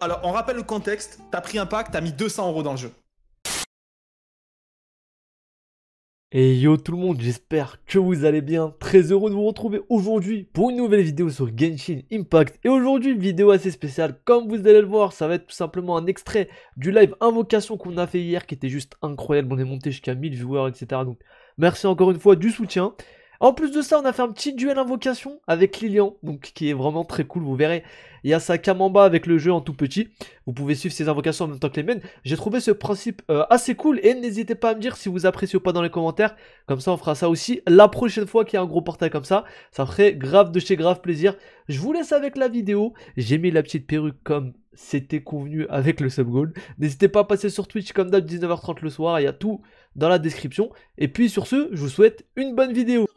Alors, on rappelle le contexte. T'as pris un pack, t'as mis 200 euros dans le jeu. Et yo tout le monde, j'espère que vous allez bien. Très heureux de vous retrouver aujourd'hui pour une nouvelle vidéo sur Genshin Impact. Et aujourd'hui, vidéo assez spéciale. Comme vous allez le voir, ça va être tout simplement un extrait du live invocation qu'on a fait hier qui était juste incroyable. On est monté jusqu'à 1000 viewers, etc. Donc, merci encore une fois du soutien. En plus de ça, on a fait un petit duel invocation avec Lilian, donc qui est vraiment très cool, vous verrez. Il y a sa bas avec le jeu en tout petit. Vous pouvez suivre ses invocations en même temps que les miennes. J'ai trouvé ce principe euh, assez cool et n'hésitez pas à me dire si vous appréciez ou pas dans les commentaires. Comme ça, on fera ça aussi la prochaine fois qu'il y a un gros portail comme ça. Ça ferait grave de chez grave plaisir. Je vous laisse avec la vidéo. J'ai mis la petite perruque comme c'était convenu avec le subgold. N'hésitez pas à passer sur Twitch comme d'hab 19h30 le soir, il y a tout dans la description. Et puis sur ce, je vous souhaite une bonne vidéo.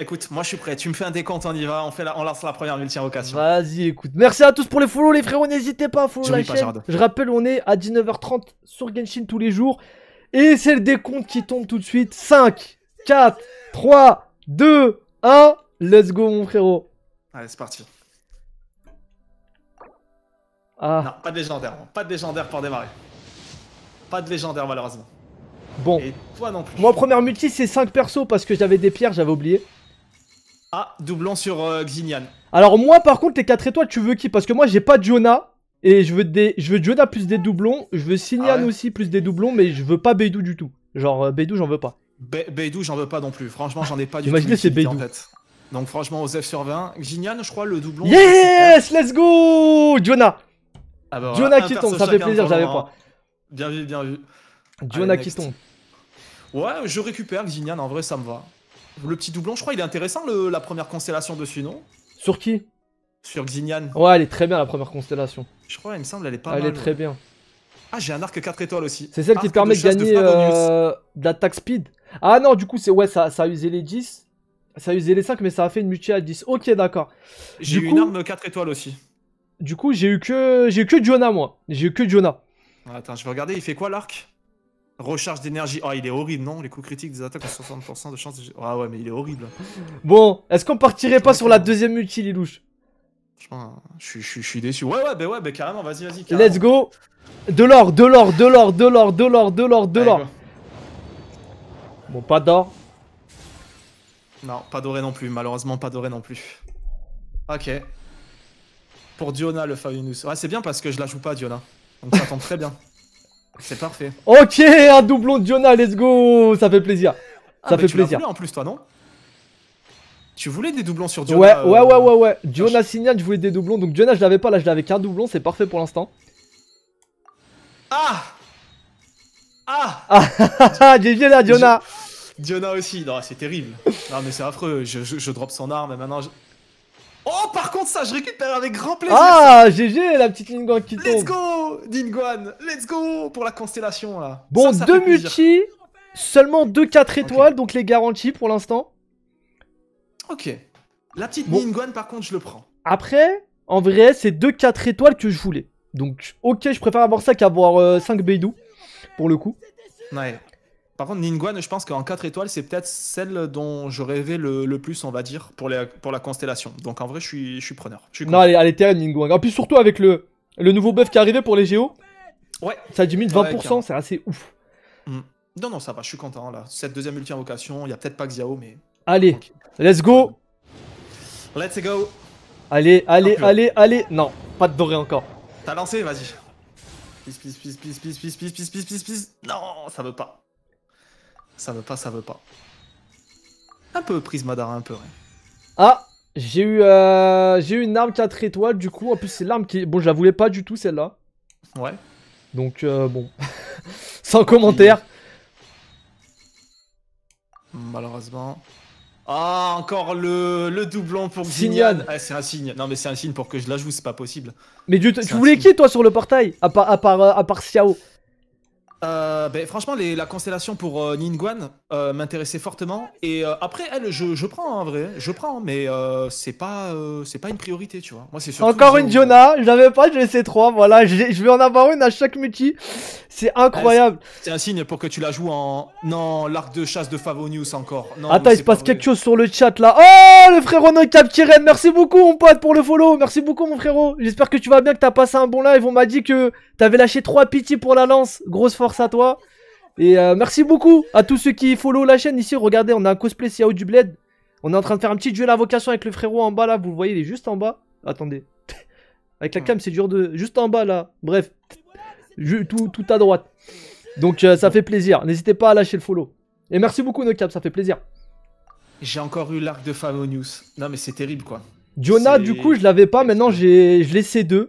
Écoute, moi je suis prêt. Tu me fais un décompte, on y va. On, fait on lance la première multi invocation Vas-y, écoute. Merci à tous pour les follow, les frérots. N'hésitez pas à follow la Je rappelle, on est à 19h30 sur Genshin tous les jours. Et c'est le décompte qui tombe tout de suite. 5, 4, 3, 2, 1. Let's go, mon frérot. Allez, c'est parti. Ah. Non, pas de légendaire. Pas de légendaire pour démarrer. Pas de légendaire, malheureusement. Bon. Et toi non plus. Moi, première multi, c'est 5 persos parce que j'avais des pierres, j'avais oublié. Ah, doublon sur euh, Xinyan. Alors moi par contre les 4 étoiles tu veux qui Parce que moi j'ai pas Jonah et je veux des je veux Jonah plus des doublons, je veux Xinyan ah aussi plus des doublons mais je veux pas Beidou du tout. Genre euh, Beidou j'en veux pas. Beidou j'en veux pas non plus. Franchement, j'en ai pas du tout. Imaginez c'est Beidou. En fait. Donc franchement, Osef sur 20, Xinyan, je crois le doublon. Yes, let's go Jonah. Ah bah Jonah qui tombe, ça fait plaisir, j'avais pas. Bien vu, bien vu. Jonah qui tombe. Ouais, je récupère Xinyan, en vrai ça me va. Le petit doublon, je crois, il est intéressant, le, la première constellation dessus, non Sur qui Sur Xinyan Ouais, elle est très bien, la première constellation. Je crois, il me semble, elle est pas mal. Elle est très bien. Ah, j'ai un arc 4 étoiles aussi. C'est celle qui qui permet de, gagner euh, de l'attaque speed. Ah non, du coup, c'est ouais, ça, ça a usé les 10. Ça a usé les 5, mais ça a fait une mutée à 10. Ok, d'accord. J'ai eu une arme 4 étoiles aussi. Du coup, j'ai eu que j'ai eu que Jonah, moi. J'ai eu que Jonah. Attends, je vais regarder, il fait quoi l'arc Recharge d'énergie. Oh, il est horrible, non Les coups critiques des attaques ont 60% de chance. De... Ah ouais, mais il est horrible. Bon, est-ce qu'on partirait pas sur la deuxième multi, Lilouche Franchement, je, suis déçu. Ouais, ouais, bah ouais, bah carrément, vas-y, vas-y. Let's go De l'or, de l'or, de l'or, de l'or, de l'or, de l'or, de l'or. Bon, pas d'or. Non, pas doré non plus, malheureusement, pas doré non plus. Ok. Pour Diona, le Faunus. Ouais, c'est bien parce que je la joue pas, Diona. On ça très bien. C'est parfait. Ok, un doublon de Diona, let's go Ça fait plaisir. Ah, ça fait tu plaisir. Voulu en plus, toi, non tu voulais des doublons sur Diona Ouais, ouais, ouais, euh, ouais, ouais. Diona Signan, je voulais des doublons. Donc Diona, je l'avais pas là, je l'avais qu'un doublon, c'est parfait pour l'instant. Ah ah ah, ah ah J'ai là, Diona Diona aussi, non, c'est terrible. non, mais c'est affreux, je, je, drop son arme et maintenant. je... Oh, par contre, ça, je récupère avec grand plaisir. Ah, GG, la petite Linguan qui tombe. Let's go, Dinguan, Let's go pour la constellation, là. Bon, deux multi, seulement deux 4 étoiles, donc les garanties pour l'instant. Ok. La petite bon. par contre, je le prends. Après, en vrai, c'est deux 4 étoiles que je voulais. Donc, ok, je préfère avoir ça qu'avoir 5 euh, Beidou, pour le coup. Ouais. Par contre, Ningguan, je pense qu'en 4 étoiles, c'est peut-être celle dont je rêvais le, plus, on va dire, pour, la constellation. Donc en vrai, je suis, preneur. non, allez, t'es est En plus, surtout avec le, nouveau buff qui est arrivé pour les géos. Ouais. Ça diminue de 20%, c'est assez ouf. Mm. Non, non, ça va, je suis content là. Cette deuxième multi-invocation, il n'y a peut-être pas Xiao, mais. Allez, let's go Let's go Allez, allez, allez, allez Non, pas de doré encore. T'as lancé, vas-y. Pisse, pisse, pisse, pisse, pisse, pisse, pisse, pisse, pisse, pisse, Non, ça veut pas. Ça veut pas, ça veut pas. Un peu Prismadar, un peu. rien. Ah J'ai eu, euh, eu une arme 4 étoiles du coup. En plus, c'est l'arme qui. Bon, je la voulais pas du tout celle-là. Ouais. Donc, euh, bon. Sans commentaire. Malheureusement. Ah, encore le, le doublon pour Signane. c'est un signe. Non, mais c'est un signe pour que je la joue, c'est pas possible. Mais tu, voulais qui, toi, sur le portail À part, à part, euh, à part Xiao euh, ben, franchement, les, la constellation pour euh, Ningguan euh, m'intéressait fortement. Et après, elle, je, je prends en hein, vrai, je prends, hein, mais c'est pas c'est pas une priorité, tu vois. Moi, c'est encore une Diona. Je l'avais pas, j'ai laissé 3 Voilà, je vais en avoir une à chaque multi. C'est ah, incroyable. c'est un signe pour que tu la joues en non l'arc de chasse de Favonius encore. Non, Attends, il se passe quelque chose sur le chat là. Oh, le frérot Nocap cap merci beaucoup mon pote pour le follow. Merci beaucoup mon frérot. J'espère que tu vas bien, que t'as passé un bon live. On m'a dit que T'avais lâché 3 piti pour la lance. Grosse force à toi. Et euh, merci beaucoup à tous ceux qui follow la chaîne. Ici, regardez, on a un cosplay Ciao du Bled. On est en train de faire un petit duel à vocation avec le frérot en bas là. Vous le voyez, il est juste en bas. Attendez. Avec la cam, c'est dur de. Juste en bas là. Bref. Tout, tout, à droite. Donc euh, ça fait plaisir. N'hésitez pas à lâcher le follow. Et merci beaucoup, Nocap, ça fait plaisir. J'ai encore eu l'arc de Favonius Non, mais c'est terrible quoi. Diona, du coup, je l'avais pas. Maintenant, je l'ai C2.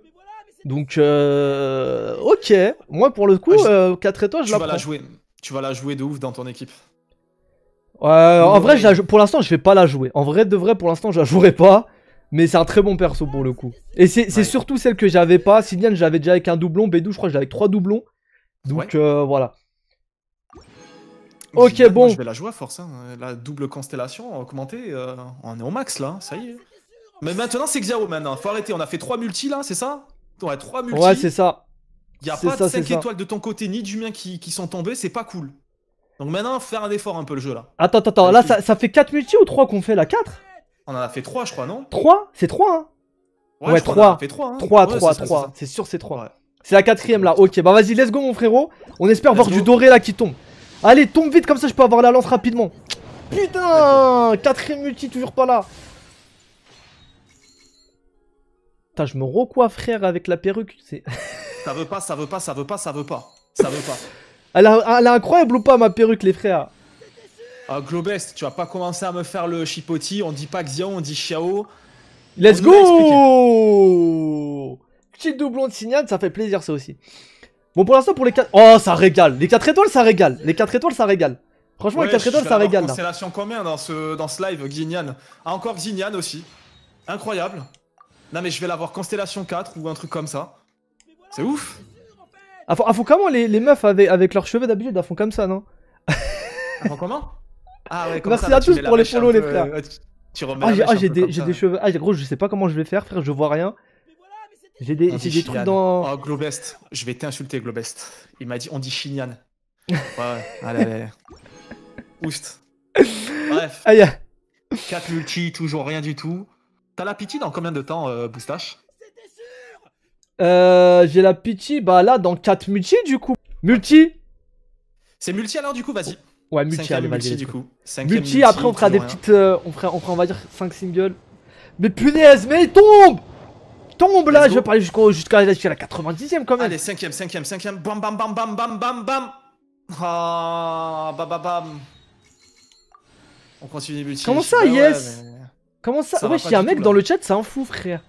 Donc, euh, ok. Moi, pour le coup, 4 ah, euh, étoiles, je tu la vas la jouer. Tu vas la jouer de ouf dans ton équipe. en vrai, pour l'instant, je vais pas la jouer. En vrai, de vrai, pour l'instant, je la jouerai pas. Mais c'est un très bon perso pour le coup. Et c'est surtout celle que j'avais pas. Sylviane, j'avais déjà avec un doublon. Bédou, je crois que j'avais avec 3 doublons. Donc euh, voilà. Ok, bon. je vais la jouer à force. Hein. La double constellation augmentée, euh, on est au max là. Ça y est. Mais maintenant, c'est Xiao maintenant. Faut arrêter. On a fait 3 multi là, c'est ça Ouais, 3 multi. Ouais, c'est ça. Il a pas de 5 étoiles de ton côté ni du mien qui, sont tombés, c'est pas cool. Donc maintenant, faire un effort un peu le jeu là. Attends, attends, Là, ça, fait 4 multi ou 3 qu'on fait là 4 On en a fait 3, je crois, non 3 C'est 3 hein Ouais, 3. Fait 3, 3. 3, 3, C'est sûr, c'est 3. C'est la quatrième là. Ok, bah vas-y, let's go, mon frérot. On espère voir du doré là qui tombe. Allez, tombe vite, comme ça je peux avoir la lance rapidement. Putain Quatrième multi, toujours pas là. je me recoiffe, frère, avec la perruque. ça veut pas, ça veut pas, ça veut pas, ça veut pas. Ça veut pas. Elle, a, est incroyable ou pas, ma perruque, les frères ah, Globest, tu vas pas commencer à me faire le chipotis. On dit pas Xiao, on dit Xiao. Let's go Petit doublon de signal, ça fait plaisir, ça aussi. Bon, pour l'instant, pour les 4... Oh, ça régale Les 4 étoiles, ça régale Les 4 étoiles, ça régale Franchement, les 4 étoiles, ça régale. Constellation combien dans ce, dans ce live, Xinyan ah, Encore Xinyan aussi. Incroyable. Non, mais je vais l'avoir Constellation 4 ou un truc comme ça. C'est ouf. Ah faut comment les, meufs avec, leurs cheveux d'habitude Elles font comme ça, non Elles comment Ah ouais, comme Merci à bah, tous pour les follow, les frères. tu, remets ah, ah j'ai des, cheveux. Ah, gros, je sais pas comment je vais faire, frère, je vois rien. J'ai des, des, trucs dans. Oh, Globest, je vais t'insulter, Globest. Il m'a dit, on dit Chignan. Ouais, allez, allez. Oust. Bref. Aïe. 4 multi, toujours rien du tout. T'as la pitié dans combien de temps, euh, Boustache euh, J'ai la pitié bah là, dans 4 multi, du coup. Multi C'est multi alors, du coup, vas-y. Ouais, multi, allez, multi, du coup. multi, après, on fera des petites. Euh, on, fera, on fera, on va dire, 5 singles. Mais punaise, mais tombe Tombe là, je vais parler jusqu'à la 90ème quand même. Allez, 5ème, 5ème, 5ème. Bam, bam, bam, bam, bam, bam, bam. Ah, bam, bam, bam. On continue les multi. Comment ça, bah yes Comment ça, Wesh, y'a y a un mec dans le chat, c'est un fou, frère.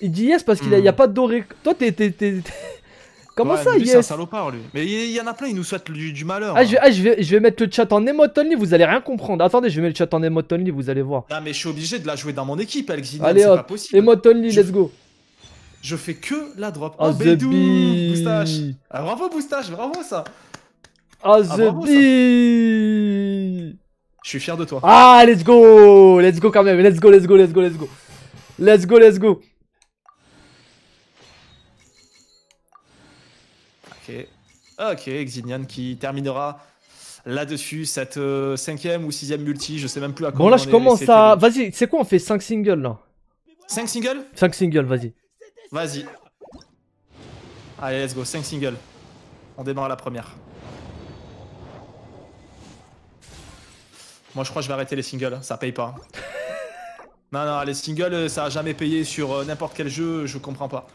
Il dit yes parce qu'il n'y a, hmm. pas de doré. Toi, t'es. Comment ça, lui, yes C'est un salopard, lui. Mais il y, en a plein, ils nous souhaitent du, malheur. Ah, hein. ah, je, vais, je, vais, mettre le chat en emote only, vous allez rien comprendre. Attendez, je vais mettre le chat en emote only, vous allez voir. Non, mais je suis obligé de la jouer dans mon équipe, Alexine. Allez, hop, pas emote only, let's go. Je fais que la drop. Ah, oh, oh Bédou Boustache. Ah, bravo, Boustache, bravo, ça. Oh, ah, the bravo, je suis fier de toi. Ah, let's go Let's go quand même. Let's go, let's go, let's go, let's go. Let's go, let's go. Ok. Ok, Xinian qui terminera là-dessus cette 5 euh, cinquième ou sixième multi. Je sais même plus à quoi. Bon, là, je commence à. Vas-y, c'est quoi On fait 5 singles là 5 singles 5 singles, vas-y. Vas-y. Allez, let's go. 5 singles. On démarre la première. Moi, je crois que je vais arrêter les singles. Ça paye pas. non, non, les singles, ça a jamais payé sur euh, n'importe quel jeu. Je comprends pas.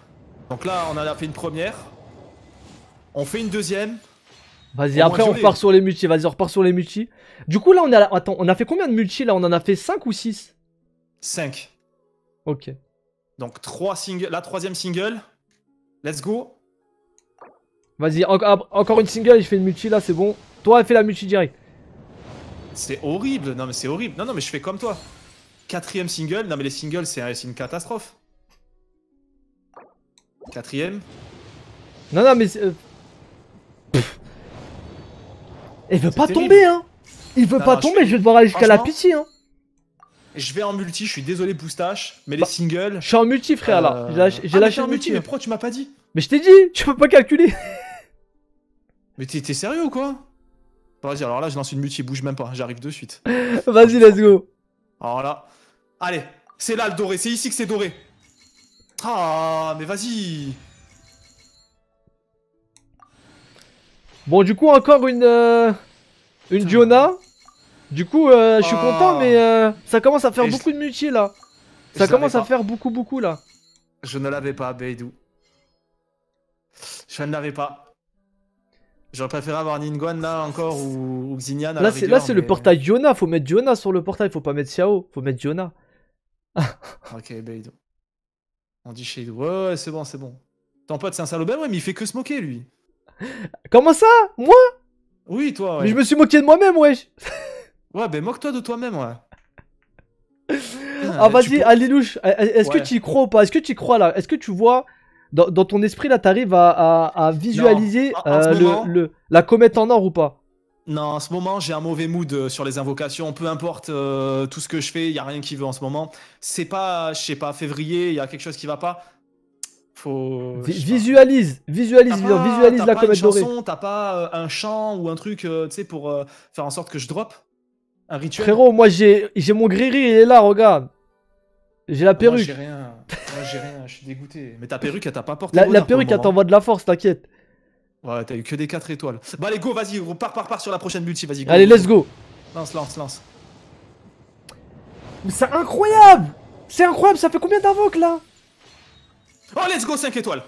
Donc là, on a fait une première. On fait une deuxième. Vas-y, après on repart sur les multi, vas-y, on repart sur les multi. Du coup, là, on a, Attends, on a fait combien de multi là On en a fait 5 ou 6 5. Ok. Donc, trois singles. La troisième single. Let's go. Vas-y, encore une single et je fais une multi là, c'est bon. Toi, fais la multi direct. C'est horrible, non mais c'est horrible. Non, non, mais je fais comme toi. Quatrième single, non mais les singles, c'est une catastrophe. Quatrième. Non, non, mais. Euh, Il veut pas tomber, hein! Il veut pas tomber, je, vais devoir aller jusqu'à la pitié, hein! Je vais en multi, je suis désolé, Boustache, mais bah, les singles. Je suis en multi, frère, là. J'ai lâché, euh, Je ah, en multi, mais pourquoi tu m'as pas dit? Mais je t'ai dit, tu peux pas calculer! mais t'es sérieux ou quoi? Vas-y, alors là, je lance une multi, bouge même pas, hein, j'arrive de suite. Vas-y, let's go. Alors là. Allez, c'est là le doré, c'est ici que c'est doré. Ah, mais vas-y. Bon, du coup, encore une. Euh, une Diona. Du coup, euh, je suis ah. content, mais euh, ça commence à faire beaucoup de multi là. Ça commence à faire beaucoup, beaucoup là. Je ne l'avais pas, Beidou. Je ne l'avais pas. J'aurais préféré avoir Ningguan là encore ou, Xinyan. là, c'est, le portail Yona. Faut mettre Yona sur le portail. Faut pas mettre Xiao. Faut mettre Yona. ok, Beidou. On dit Shade. Ouais, ouais, c'est bon, c'est bon. Ton pote, c'est un Ben Ouais, mais il fait que se moquer, lui. Comment ça Moi Oui, toi, Mais je me suis moqué de moi-même, wesh. ouais, ben moque-toi de toi-même, ouais. ah, ah vas-y, Alilouche. Est-ce que tu y crois ou pas Est-ce que tu y crois là Est-ce que tu vois dans, ton esprit, là, t'arrives à, à, visualiser euh, le, la comète en or ou pas Non, en ce moment, j'ai un mauvais mood euh, sur les invocations. Peu importe euh, tout ce que je fais, il n'y a rien qui veut en ce moment. C'est pas, je sais pas, février, il y a quelque chose qui va pas. Faut, visualise, visualise, visualise, la comète dorée. T'as pas un chant ou un truc, tu sais, pour faire en sorte que je drop un rituel. Frérot, moi j'ai mon gris, il est là, regarde. J'ai la perruque. Moi, rien. j'ai rien, je suis dégoûté. Mais ta perruque, elle t'a pas porté. La, perruque, elle t'envoie de la force, t'inquiète. Ouais, t'as eu que des 4 étoiles. Bah, allez, go, vas-y, On part, part sur la prochaine multi, vas-y. Allez, let's go. Lance, lance, lance. Mais c'est incroyable C'est incroyable, ça fait combien d'invoques là Oh, let's go, 5 étoiles.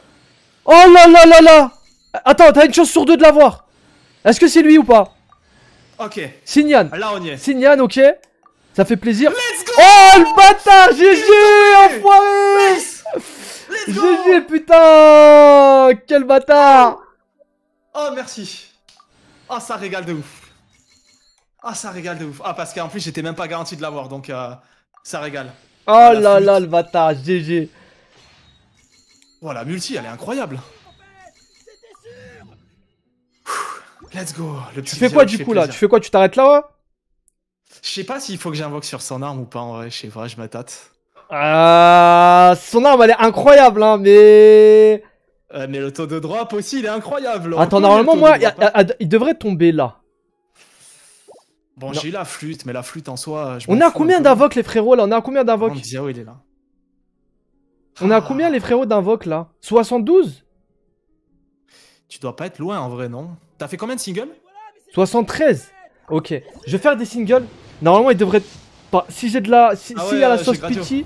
Oh là là là là Attends, t'as une chance sur deux de l'avoir. Est-ce que c'est lui ou pas Ok. Signan. Là, on y est. Signan, ok. Ça fait plaisir. Let's go oh le bâtard GG enfoiré GG putain Quel bâtard Oh merci Ah oh, ça régale de ouf Ah oh, ça régale de ouf Ah parce qu'en plus j'étais même pas garanti de l'avoir donc euh, ça régale. Oh là là le bâtard GG Voilà oh, multi elle est incroyable Let's go Tu fais quoi du coup là Tu fais quoi Tu t'arrêtes là Je sais pas s'il faut que j'invoque sur son arme ou pas en vrai, je sais pas, je m'attate. Ah son arme, elle est incroyable, hein, mais... Euh, mais le taux de drop aussi, il est incroyable. Attends, normalement, moi, hein. il devrait tomber là. Bon, j'ai la flûte, mais la flûte en soi... Je on a combien hein. d'invoques, les frérots, là On a combien d'invoques il est là. On a ah. combien, les frérots, d'invoques, là 72 Tu dois pas être loin, en vrai, non T'as fait combien de singles 73 Ok, je vais faire des singles. Normalement, il devrait... Pas... Si j'ai de la... Si, ah il y a la sauce pity...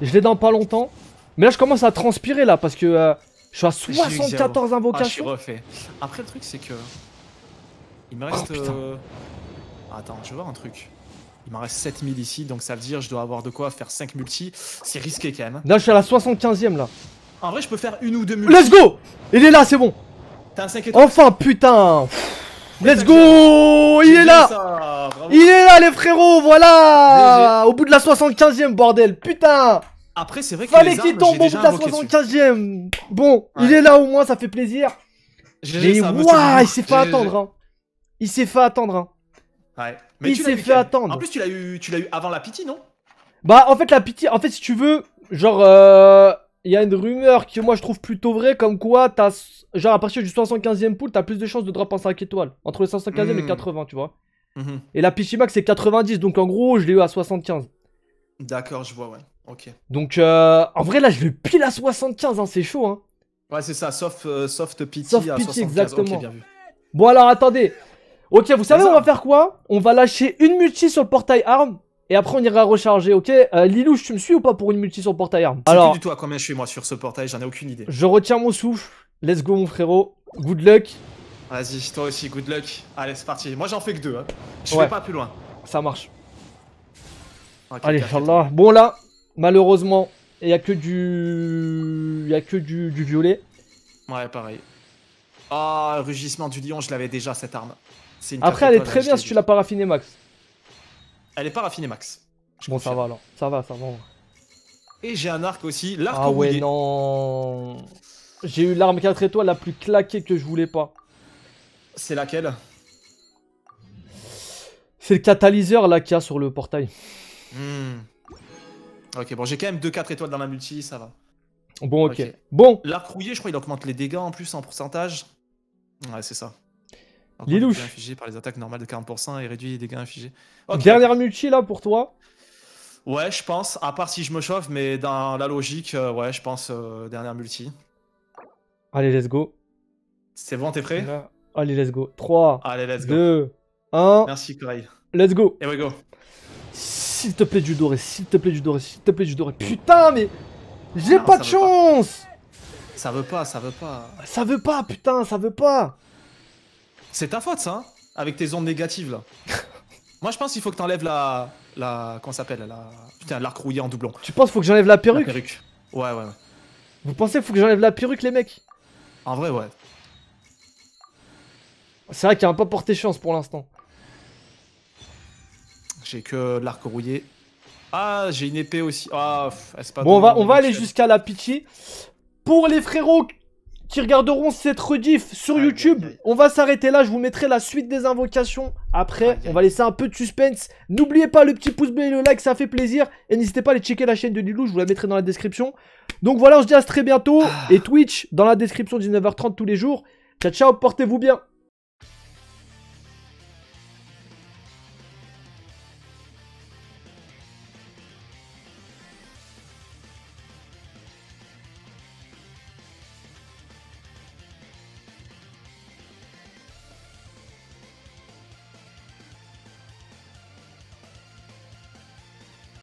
Je l'ai dans pas longtemps. Mais là, je commence à transpirer là parce que euh, je suis à 74 invocations. Ah, Après, le truc, c'est que. Il me reste. Oh, euh, Attends, je vois voir un truc. Il m'en reste 7000 ici, donc ça veut dire je dois avoir de quoi faire 5 multi. C'est risqué quand même. Là, je suis à la 75ème là. En vrai, je peux faire une ou deux multi. Let's go Il est là, c'est bon. T'as un 5 Enfin, putain Let's go Il est là il est là, les frérots, voilà Au bout de la 75ème, bordel, putain Après, c'est vrai que Fallait qu'il tombe au bout de la 75ème Bon, il est là au moins, ça fait plaisir. Mais waouh, hein. il s'est fait attendre, hein. Il s'est fait attendre, Ouais. Mais il s'est fait attendre. En plus, tu l'as eu, avant la pitié, non Bah, en fait, la pitié, en fait, si tu veux, genre, euh, il y a une rumeur que moi je trouve plutôt vraie, comme quoi, t'as, genre, à partir du 75e pool, t'as plus de chances de drop en 5 étoiles. Entre le 75e et le 80, hmm. tu vois. Mhm. Et la Pichimax, c'est 90, donc en gros, je l'ai eu à 75. D'accord, je vois, ouais. Ok. Donc, euh, en vrai, là, je l'ai pile à 75, hein, c'est chaud, hein. Ouais, c'est ça, soft, euh, soft pity à 75. exactement. Bon, alors, attendez. Ok, vous savez, on va faire quoi On va lâcher une multi sur le portail arme. Et après, on ira recharger, ok euh, Lilou tu me suis ou pas pour une multi sur le portail arme Alors, plus du tout à combien je suis, moi, sur ce portail, j'en ai aucune idée. Je retiens mon souffle. Let's go, mon frérot. Good luck. Vas-y, toi aussi, good luck. Allez, c'est parti. Moi, j'en fais que deux. Hein. Je vais pas plus loin. Ça marche. Allez, Bon, là, malheureusement, il y a que du. Il a que du, violet. Ouais, pareil. Ah, rugissement du lion, je l'avais déjà cette arme. Une Après, elle est très bien si tu l'as pas raffinée, Max. Elle est pas raffinée, Max. bon, ça va alors. Ça va, ça va. Et j'ai un arc aussi. L'arc Ah ouais, non. J'ai eu l'arme 4 étoiles la plus claquée que je voulais pas. C'est laquelle C'est le catalyseur là qu'il a sur le portail. Hmm. Ok, bon, j'ai quand même 2-4 étoiles dans la multi, ça va. Bon, ok. Bon. L'arc rouillé, je crois, il augmente les dégâts en plus en pourcentage. Ouais, c'est ça. les louches. Infligé par les attaques normales de 40% et réduit les dégâts infligés. Dernière multi là pour toi Ouais, je pense. À part si je me chauffe, mais dans la logique, euh, ouais, je pense euh, dernière multi. Allez, let's go. C'est bon, t'es prêt Allez, let's go. 3, Allez, let's 2, 1. Merci, Corail. Let's go. Here we go. S'il te plaît, du doré, s'il te plaît, du doré, s'il te plaît, du doré. Putain, mais j'ai pas de chance. Ça veut pas, ça veut pas. Ça veut pas, putain, ça veut pas. C'est ta faute, ça, hein, avec tes ondes négatives, là. Moi, je pense qu'il faut que t'enlèves la. la. Comment s'appelle La. Putain, l'arc rouillé en doublon. Tu penses qu'il faut que j'enlève la perruque Ouais, ouais, ouais. Vous pensez qu'il faut que j'enlève la perruque, les mecs En vrai, ouais. C'est vrai qu'il un pas porté chance pour l'instant. J'ai que l'arc rouillé. Ah, j'ai une épée aussi. Ah, pas bon, on va, on va aller jusqu'à la pitié. Pour les frérots qui regarderont cette rediff sur YouTube, on va s'arrêter là. Je vous mettrai la suite des invocations après. on va laisser un peu de suspense. N'oubliez pas le petit pouce bleu et le like, ça fait plaisir. Et n'hésitez pas à aller checker la chaîne de Lilou, je vous la mettrai dans la description. Donc voilà, je se dis à très bientôt. Ah. Et Twitch, dans la description, 19h30 tous les jours. Ciao, ciao, portez-vous bien.